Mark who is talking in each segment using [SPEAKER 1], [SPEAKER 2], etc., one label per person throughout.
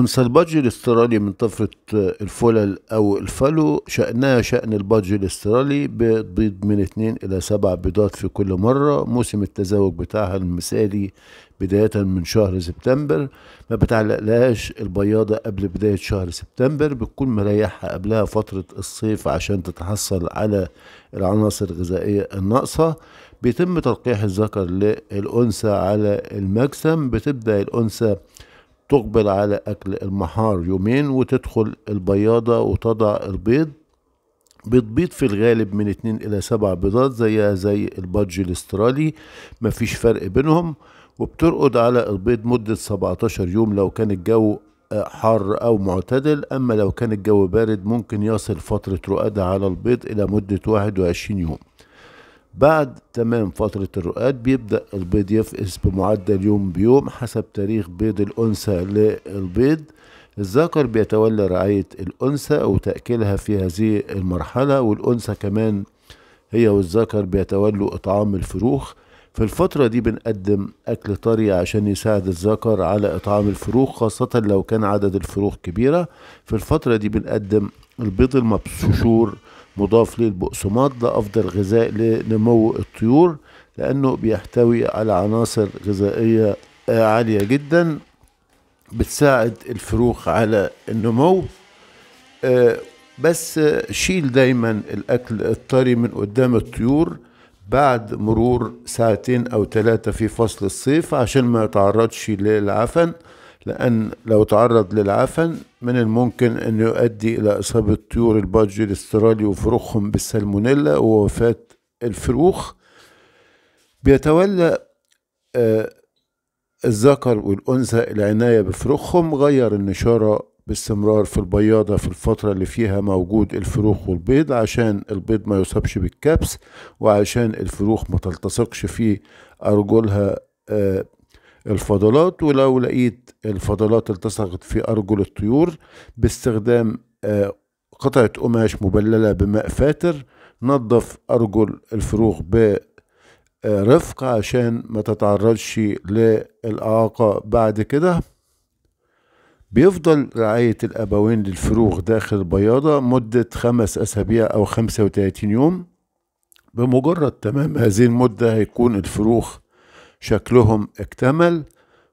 [SPEAKER 1] أنثى البادجي الاسترالي من طفرة آه، الفلل أو الفلو شأنها شأن البادجي الاسترالي بتبيض من اتنين إلى سبع بيضات في كل مرة موسم التزاوج بتاعها المثالي بداية من شهر سبتمبر ما بتعلقلهاش البياضة قبل بداية شهر سبتمبر بتكون مريحها قبلها فترة الصيف عشان تتحصل على العناصر الغذائية الناقصة بيتم تلقيح الذكر للأنثى على المكسم بتبدأ الأنثى تقبل على أكل المحار يومين وتدخل البياضة وتضع البيض بتبيض في الغالب من اتنين إلى سبع بيضات زيها زي البادج الاسترالي مفيش فرق بينهم وبترقد على البيض مدة 17 يوم لو كان الجو حار أو معتدل أما لو كان الجو بارد ممكن يصل فترة رقدها على البيض إلى مدة 21 يوم بعد تمام فترة الرقاد بيبدأ البيض يفقس بمعدل يوم بيوم حسب تاريخ بيض الأنثى للبيض الذكر بيتولى رعاية الأنثى وتأكيلها في هذه المرحلة والأنثى كمان هي والذكر بيتولوا إطعام الفروخ في الفترة دي بنقدم أكل طري عشان يساعد الذكر على إطعام الفروخ خاصة لو كان عدد الفروخ كبيرة في الفترة دي بنقدم البيض المبشور مضاف للبقسماط ده أفضل غذاء لنمو الطيور لأنه بيحتوي على عناصر غذائية آه، عالية جدا بتساعد الفروخ على النمو آه، بس شيل دايما الأكل الطري من قدام الطيور بعد مرور ساعتين أو ثلاثة في فصل الصيف عشان ما يتعرضش للعفن لأن لو تعرض للعفن من الممكن أن يؤدي إلى إصابة طيور البادجي الاسترالي وفروخهم بالسلمونيلا ووفاة الفروخ بيتولى آه، الذكر والأنثى العناية بفروخهم غير النشارة باستمرار في البياضة في الفترة اللي فيها موجود الفروخ والبيض عشان البيض ما يصابش بالكبس وعشان الفروخ ما تلتصقش في أرجلها آه، الفضلات ولو لقيت الفضلات التصقت في أرجل الطيور باستخدام آه، قطعة قماش مبللة بماء فاتر نظف أرجل الفروخ برفق عشان ما تتعرضش للإعاقة بعد كده بيفضل رعاية الأبوين للفروخ داخل البياضة مدة خمس أسابيع أو خمسة وتلاتين يوم بمجرد تمام هذه المدة هيكون الفروخ شكلهم اكتمل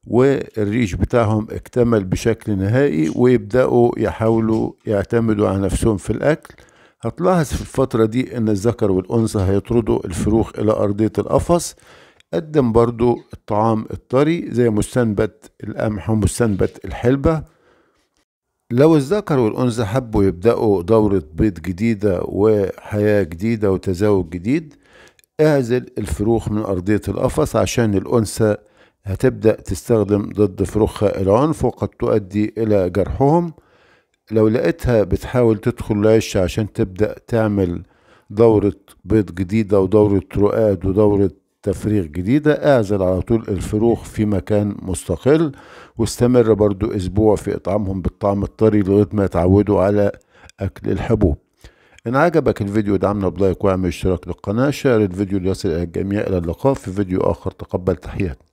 [SPEAKER 1] والريش بتاعهم اكتمل بشكل نهائي ويبدأوا يحاولوا يعتمدوا على نفسهم في الأكل هتلاحظ في الفترة دي إن الذكر والأنثى هيطردوا الفروخ إلى أرضية القفص قدم برضو الطعام الطري زي مستنبت القمح ومستنبت الحلبة لو الذكر والأنثى حبوا يبدأوا دورة بيض جديدة وحياة جديدة وتزاوج جديد اعزل الفروخ من أرضية القفص عشان الأنثى هتبدأ تستخدم ضد فروخها العنف وقد تؤدي إلى جرحهم لو لقيتها بتحاول تدخل العش عشان تبدأ تعمل دورة بيض جديدة ودورة رؤاد ودورة تفريغ جديدة اعزل على طول الفروخ في مكان مستقل واستمر برضو أسبوع في إطعامهم بالطعم الطري لغاية ما يتعودوا على أكل الحبوب إن عجبك الفيديو دعمنا بلايك واعمل اشتراك للقناة شارك الفيديو ليصل إلى الجميع إلى اللقاء في فيديو آخر تقبل تحياتي